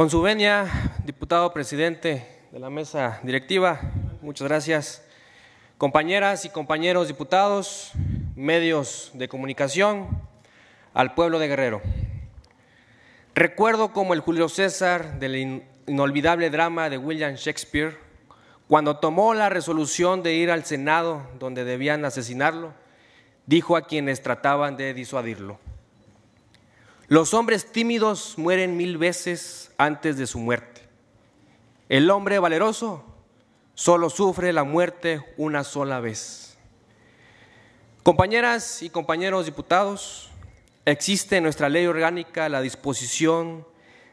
Con su venia, diputado presidente de la mesa directiva, muchas gracias. Compañeras y compañeros diputados, medios de comunicación, al pueblo de Guerrero. Recuerdo como el Julio César del inolvidable drama de William Shakespeare, cuando tomó la resolución de ir al Senado donde debían asesinarlo, dijo a quienes trataban de disuadirlo. Los hombres tímidos mueren mil veces antes de su muerte. El hombre valeroso solo sufre la muerte una sola vez. Compañeras y compañeros diputados, existe en nuestra ley orgánica la disposición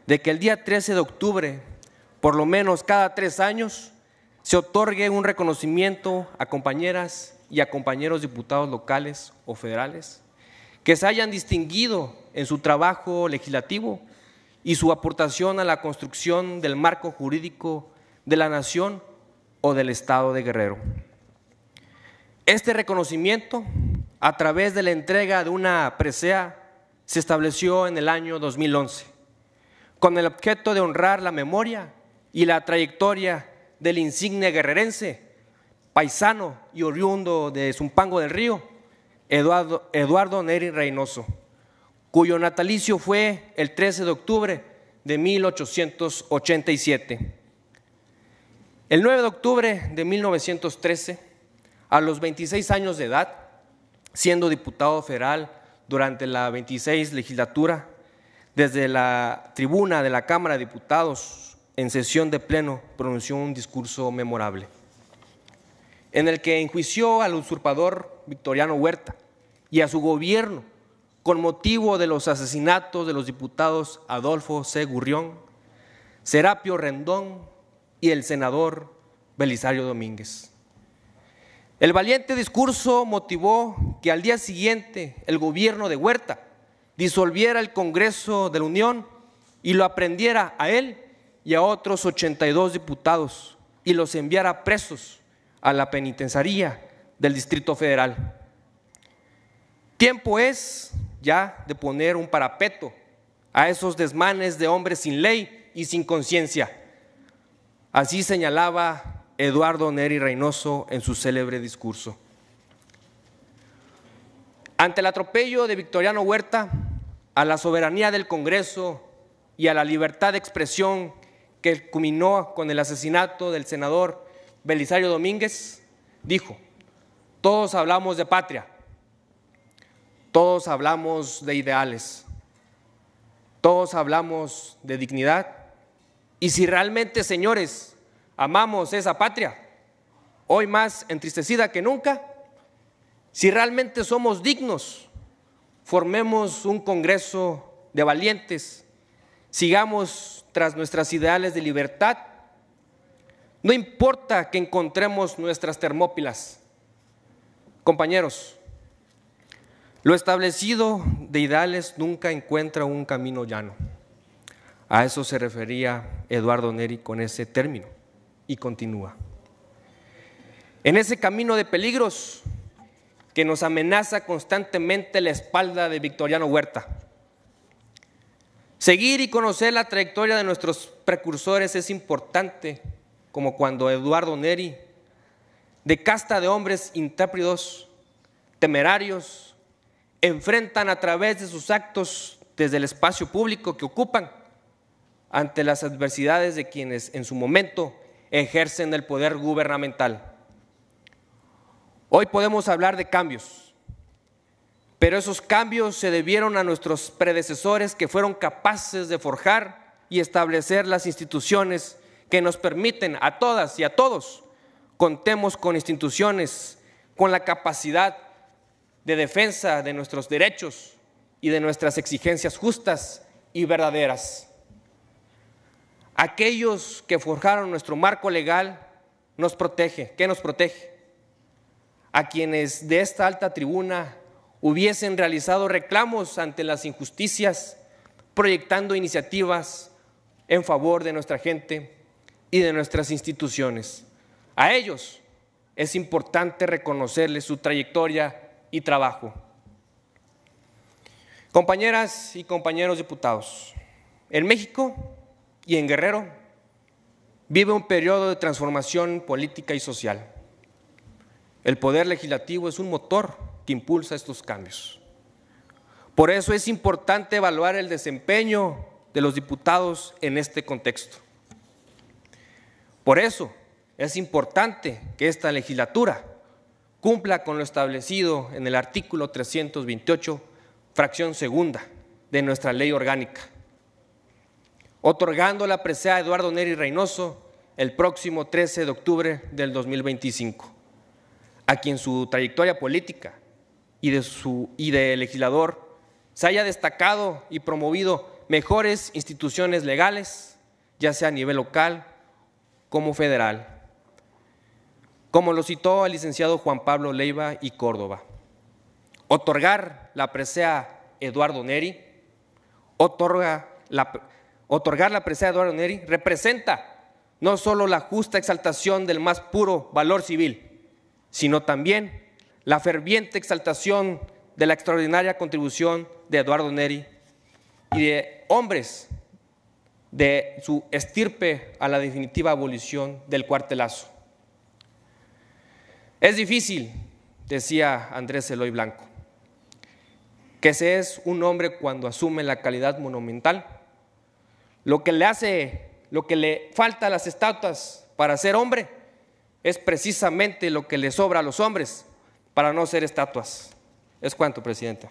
de que el día 13 de octubre, por lo menos cada tres años, se otorgue un reconocimiento a compañeras y a compañeros diputados locales o federales que se hayan distinguido en su trabajo legislativo y su aportación a la construcción del marco jurídico de la nación o del Estado de Guerrero. Este reconocimiento, a través de la entrega de una presea, se estableció en el año 2011, con el objeto de honrar la memoria y la trayectoria del insigne guerrerense, paisano y oriundo de Zumpango del Río, Eduardo, Eduardo Neri Reynoso cuyo natalicio fue el 13 de octubre de 1887. El 9 de octubre de 1913, a los 26 años de edad, siendo diputado federal durante la 26 legislatura, desde la tribuna de la Cámara de Diputados, en sesión de pleno, pronunció un discurso memorable, en el que enjuició al usurpador Victoriano Huerta y a su gobierno con motivo de los asesinatos de los diputados Adolfo C. Gurrión, Serapio Rendón y el senador Belisario Domínguez. El valiente discurso motivó que al día siguiente el gobierno de Huerta disolviera el Congreso de la Unión y lo aprendiera a él y a otros 82 diputados y los enviara presos a la penitenciaría del Distrito Federal. Tiempo es ya de poner un parapeto a esos desmanes de hombres sin ley y sin conciencia. Así señalaba Eduardo Neri Reynoso en su célebre discurso. Ante el atropello de Victoriano Huerta a la soberanía del Congreso y a la libertad de expresión que culminó con el asesinato del senador Belisario Domínguez, dijo, todos hablamos de patria, todos hablamos de ideales, todos hablamos de dignidad. Y si realmente, señores, amamos esa patria, hoy más entristecida que nunca, si realmente somos dignos, formemos un Congreso de valientes, sigamos tras nuestras ideales de libertad. No importa que encontremos nuestras termópilas. Compañeros, lo establecido de ideales nunca encuentra un camino llano. A eso se refería Eduardo Neri con ese término y continúa. En ese camino de peligros que nos amenaza constantemente la espalda de Victoriano Huerta. Seguir y conocer la trayectoria de nuestros precursores es importante, como cuando Eduardo Neri, de casta de hombres intrépidos, temerarios, enfrentan a través de sus actos desde el espacio público que ocupan ante las adversidades de quienes en su momento ejercen el poder gubernamental. Hoy podemos hablar de cambios, pero esos cambios se debieron a nuestros predecesores que fueron capaces de forjar y establecer las instituciones que nos permiten a todas y a todos contemos con instituciones con la capacidad de defensa de nuestros derechos y de nuestras exigencias justas y verdaderas. Aquellos que forjaron nuestro marco legal nos protege, ¿Qué nos protege. A quienes de esta alta tribuna hubiesen realizado reclamos ante las injusticias, proyectando iniciativas en favor de nuestra gente y de nuestras instituciones. A ellos es importante reconocerles su trayectoria y trabajo. Compañeras y compañeros diputados, en México y en Guerrero vive un periodo de transformación política y social. El poder legislativo es un motor que impulsa estos cambios. Por eso es importante evaluar el desempeño de los diputados en este contexto. Por eso es importante que esta legislatura cumpla con lo establecido en el artículo 328, fracción segunda de nuestra ley orgánica, otorgando la presea a Eduardo Neri Reynoso el próximo 13 de octubre del 2025, a quien su trayectoria política y de, y de legislador se haya destacado y promovido mejores instituciones legales, ya sea a nivel local como federal como lo citó el licenciado Juan Pablo Leiva y Córdoba. Otorgar la presea Eduardo Neri, otorga la, otorgar la Eduardo Neri representa no solo la justa exaltación del más puro valor civil, sino también la ferviente exaltación de la extraordinaria contribución de Eduardo Neri y de hombres de su estirpe a la definitiva abolición del cuartelazo. Es difícil, decía Andrés Eloy Blanco, que se es un hombre cuando asume la calidad monumental. Lo que le hace, lo que le falta a las estatuas para ser hombre es precisamente lo que le sobra a los hombres para no ser estatuas. ¿Es cuanto, presidente.